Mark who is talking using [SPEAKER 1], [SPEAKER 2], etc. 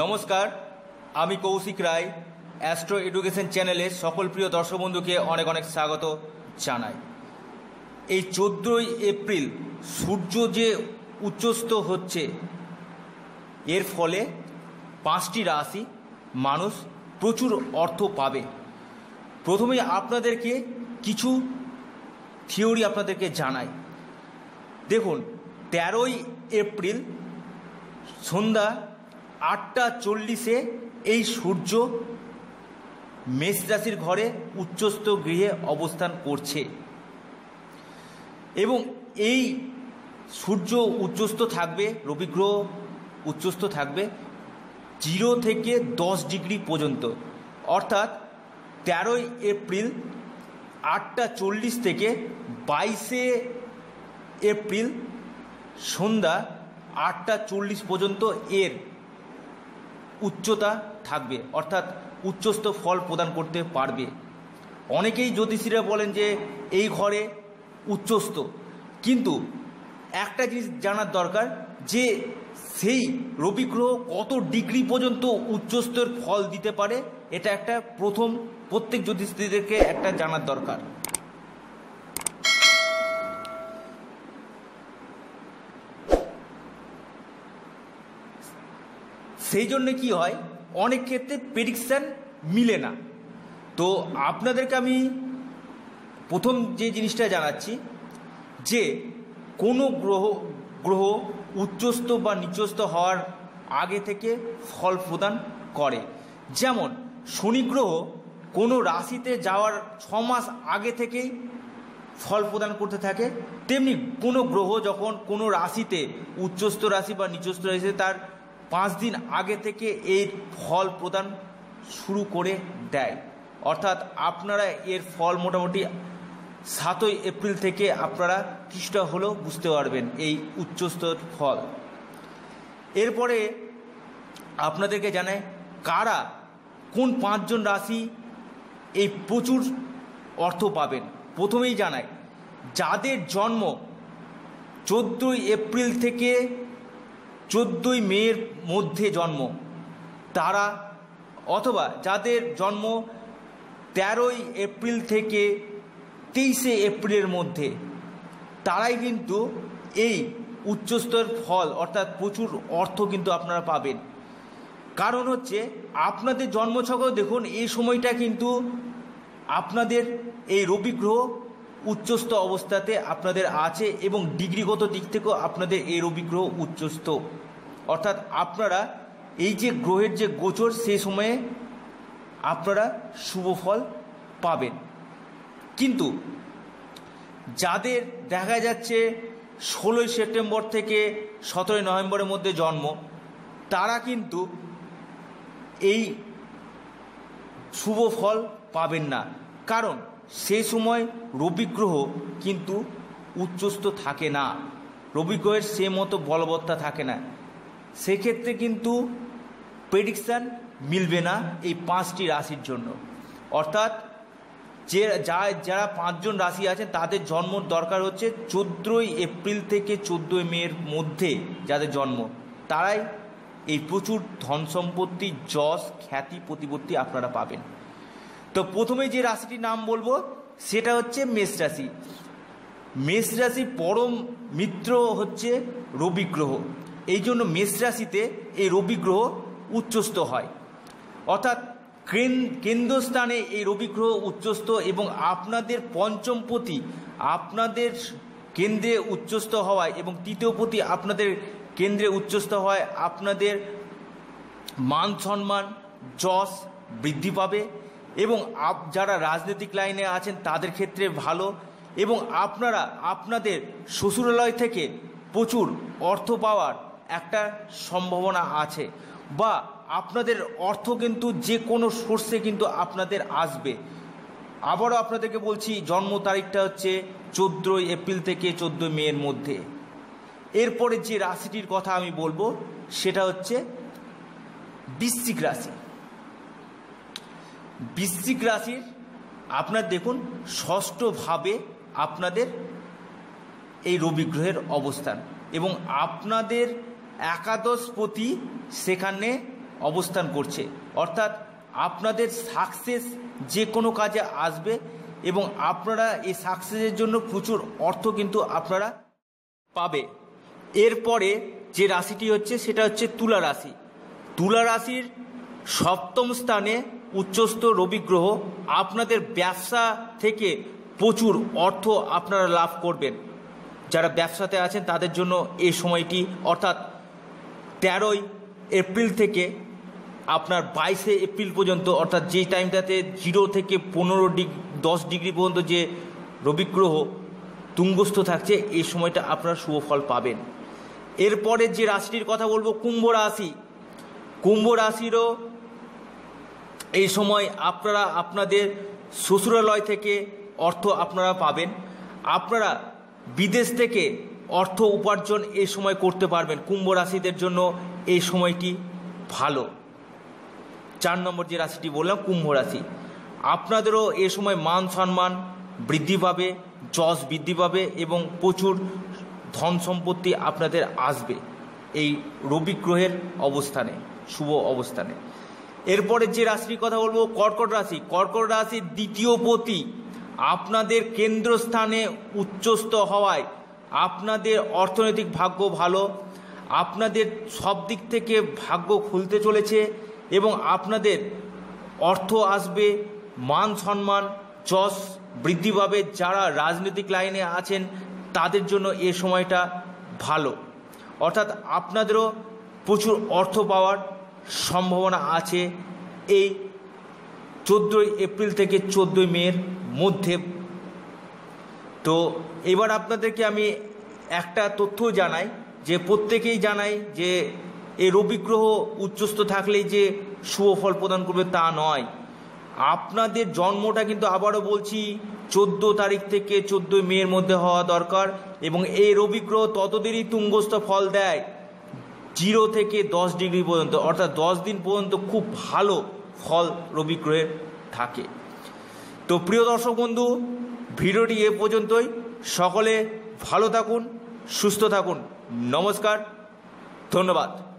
[SPEAKER 1] নমস্কার আমি কৌশিক রায় astro education চ্যানেলে সকল প্রিয় দর্শক বন্ধুকে অনেক অনেক স্বাগত জানাই এই চোদ্দোই এপ্রিল সূর্য যে উচ্চস্ত হচ্ছে এর ফলে পাঁচটি রাশি মানুষ প্রচুর অর্থ পাবে প্রথমে আপনাদেরকে কিছু থিওরি আপনাদেরকে জানাই দেখুন তেরোই এপ্রিল সন্ধ্যা আটটা চল্লিশে এই সূর্য মেষ রাশির ঘরে উচ্চস্থ গৃহে অবস্থান করছে এবং এই সূর্য উচ্চস্থ থাকবে রবিগ্রহ উচ্চস্থ থাকবে জিরো থেকে দশ ডিগ্রি পর্যন্ত অর্থাৎ তেরোই এপ্রিল আটটা চল্লিশ থেকে বাইশে এপ্রিল সন্ধ্যা আটটা চল্লিশ পর্যন্ত এর উচ্চতা থাকবে অর্থাৎ উচ্চস্থ ফল প্রদান করতে পারবে অনেকেই জ্যোতিষীরা বলেন যে এই ঘরে উচ্চস্থ কিন্তু একটা জিনিস জানার দরকার যে সেই রবি গ্রহ কত ডিগ্রি পর্যন্ত উচ্চস্তর ফল দিতে পারে এটা একটা প্রথম প্রত্যেক জ্যোতিষীদেরকে একটা জানার দরকার সেই জন্য কি হয় অনেক ক্ষেত্রে প্রেডিকশান মিলে না তো আপনাদেরকে আমি প্রথম যে জিনিসটা জানাচ্ছি যে কোনো গ্রহ গ্রহ উচ্চস্ত বা নিচস্ত হওয়ার আগে থেকে ফল প্রদান করে যেমন শনি গ্রহ কোনো রাশিতে যাওয়ার ছ মাস আগে থেকেই ফল প্রদান করতে থাকে তেমনি কোনো গ্রহ যখন কোনো রাশিতে উচ্চস্ত রাশি বা নিচস্ত রাশিতে তার পাঁচ দিন আগে থেকে এর ফল প্রদান শুরু করে দেয় অর্থাৎ আপনারা এর ফল মোটামুটি সাতই এপ্রিল থেকে আপনারা কিছুটা হলেও বুঝতে পারবেন এই উচ্চস্তর ফল এরপরে আপনাদেরকে জানায় কারা কোন পাঁচজন রাশি এই প্রচুর অর্থ পাবেন প্রথমেই জানায় যাদের জন্ম চোদ্দোই এপ্রিল থেকে চোদ্দোই মেয়ের মধ্যে জন্ম তারা অথবা যাদের জন্ম তেরোই এপ্রিল থেকে তেইশে এপ্রিলের মধ্যে তারাই কিন্তু এই উচ্চস্তর ফল অর্থাৎ প্রচুর অর্থ কিন্তু আপনারা পাবেন কারণ হচ্ছে আপনাদের জন্মছকেও দেখুন এই সময়টা কিন্তু আপনাদের এই রবি গ্রহ উচ্চস্থ অবস্থাতে আপনাদের আছে এবং ডিগ্রিগত দিক থেকেও আপনাদের এর অভিগ্রহ উচ্চস্ত উচ্চস্থ অর্থাৎ আপনারা এই যে গ্রহের যে গোচর সে সময়ে আপনারা শুভ ফল পাবেন কিন্তু যাদের দেখা যাচ্ছে ষোলোই সেপ্টেম্বর থেকে সতেরোই নভেম্বরের মধ্যে জন্ম তারা কিন্তু এই শুভ ফল পাবেন না কারণ সেই সময় রবিগ্রহ কিন্তু উচ্চস্থ থাকে না রবিগ্রহের সে মতো বলবত্তা থাকে না সেক্ষেত্রে কিন্তু প্রেডিকশান মিলবে না এই পাঁচটি রাশির জন্য অর্থাৎ যে যা যারা পাঁচজন রাশি আছে তাদের জন্ম দরকার হচ্ছে চোদ্দোই এপ্রিল থেকে চোদ্দোই মের মধ্যে যাদের জন্ম তারাই এই প্রচুর ধন সম্পত্তি যশ খ্যাতি প্রতিপত্তি আপনারা পাবেন তো প্রথমে যে রাশিটির নাম বলবো সেটা হচ্ছে মেষ রাশি মেষ রাশি পরম মিত্র হচ্ছে রবি গ্রহ এই জন্য মেষ রাশিতে এই রবি গ্রহ উচ্চস্থ হয় অর্থাৎ কেন্দ্রস্থানে এই রবি গ্রহ উচ্চস্থ এবং আপনাদের পঞ্চম পতি আপনাদের কেন্দ্রে উচ্চস্থ হওয়ায় এবং তৃতীয় পতি আপনাদের কেন্দ্রে উচ্চস্থ হয় আপনাদের মান সম্মান যশ বৃদ্ধি পাবে এবং আপ যারা রাজনৈতিক লাইনে আছেন তাদের ক্ষেত্রে ভালো এবং আপনারা আপনাদের শ্বশুরালয় থেকে প্রচুর অর্থ পাওয়ার একটা সম্ভাবনা আছে বা আপনাদের অর্থ কিন্তু যে কোনো সোর্সে কিন্তু আপনাদের আসবে আবারও আপনাদেরকে বলছি জন্ম তারিখটা হচ্ছে চোদ্দোই এপ্রিল থেকে চোদ্দোই মেয়ের মধ্যে এরপরে যে রাশিটির কথা আমি বলবো সেটা হচ্ছে বৃশ্চিক রাশি বৃশ্চিক রাশির আপনার দেখুন ষষ্ঠভাবে আপনাদের এই রবি গ্রহের অবস্থান এবং আপনাদের একাদশ প্রতি সেখানে অবস্থান করছে অর্থাৎ আপনাদের সাকসেস যে কোনো কাজে আসবে এবং আপনারা এই সাকসেসের জন্য প্রচুর অর্থ কিন্তু আপনারা পাবে এরপরে যে রাশিটি হচ্ছে সেটা হচ্ছে তুলা রাশি তুলা রাশির সপ্তম স্থানে উচ্চস্তর রবি গ্রহ আপনাদের ব্যবসা থেকে প্রচুর অর্থ আপনারা লাভ করবেন যারা ব্যবসাতে আছেন তাদের জন্য এই সময়টি অর্থাৎ তেরোই এপ্রিল থেকে আপনার বাইশে এপ্রিল পর্যন্ত অর্থাৎ যে টাইমটাতে জিরো থেকে পনেরো ডিগ্রি দশ ডিগ্রি পর্যন্ত যে রবিগ্রহ তুঙ্গস্থ থাকছে এই সময়টা আপনারা শুভ ফল পাবেন এরপরে যে রাশিটির কথা বলবো কুম্ভ রাশি কুম্ভ রাশিরও এই সময় আপনারা আপনাদের শ্বশুরালয় থেকে অর্থ আপনারা পাবেন আপনারা বিদেশ থেকে অর্থ উপার্জন এই সময় করতে পারবেন কুম্ভ রাশিদের জন্য এই সময়টি ভালো চার নম্বর যে রাশিটি বললাম কুম্ভ রাশি আপনাদেরও এ সময় মান সম্মান বৃদ্ধি পাবে যশ বৃদ্ধি পাবে এবং প্রচুর ধন সম্পত্তি আপনাদের আসবে এই রবি গ্রহের অবস্থানে শুভ অবস্থানে এরপরে যে রাশির কথা বলবো কর্কট রাশি কর্কট রাশির দ্বিতীয় পতি আপনাদের কেন্দ্রস্থানে উচ্চস্থ হওয়ায় আপনাদের অর্থনৈতিক ভাগ্য ভালো আপনাদের সব দিক থেকে ভাগ্য খুলতে চলেছে এবং আপনাদের অর্থ আসবে মান সম্মান যশ বৃদ্ধি পাবে যারা রাজনৈতিক লাইনে আছেন তাদের জন্য এ সময়টা ভালো অর্থাৎ আপনাদেরও প্রচুর অর্থ পাওয়ার সম্ভাবনা আছে এই চোদ্দোই এপ্রিল থেকে চোদ্দোই মের মধ্যে তো এবার আপনাদেরকে আমি একটা তথ্য জানাই যে প্রত্যেকেই জানাই যে এই রবি গ্রহ উচ্চস্থ থাকলেই যে শুভফল প্রদান করবে তা নয় আপনাদের জন্মটা কিন্তু আবারও বলছি চোদ্দো তারিখ থেকে চোদ্দোই মেয়ের মধ্যে হওয়া দরকার এবং এই রবি গ্রহ ততদেরই তুঙ্গস্থ ফল দেয় জিরো থেকে দশ ডিগ্রি পর্যন্ত অর্থাৎ দশ দিন পর্যন্ত খুব ভালো ফল রবি গ্রহের থাকে তো প্রিয় দর্শক বন্ধু ভিডিওটি এ পর্যন্তই সকলে ভালো থাকুন সুস্থ থাকুন নমস্কার ধন্যবাদ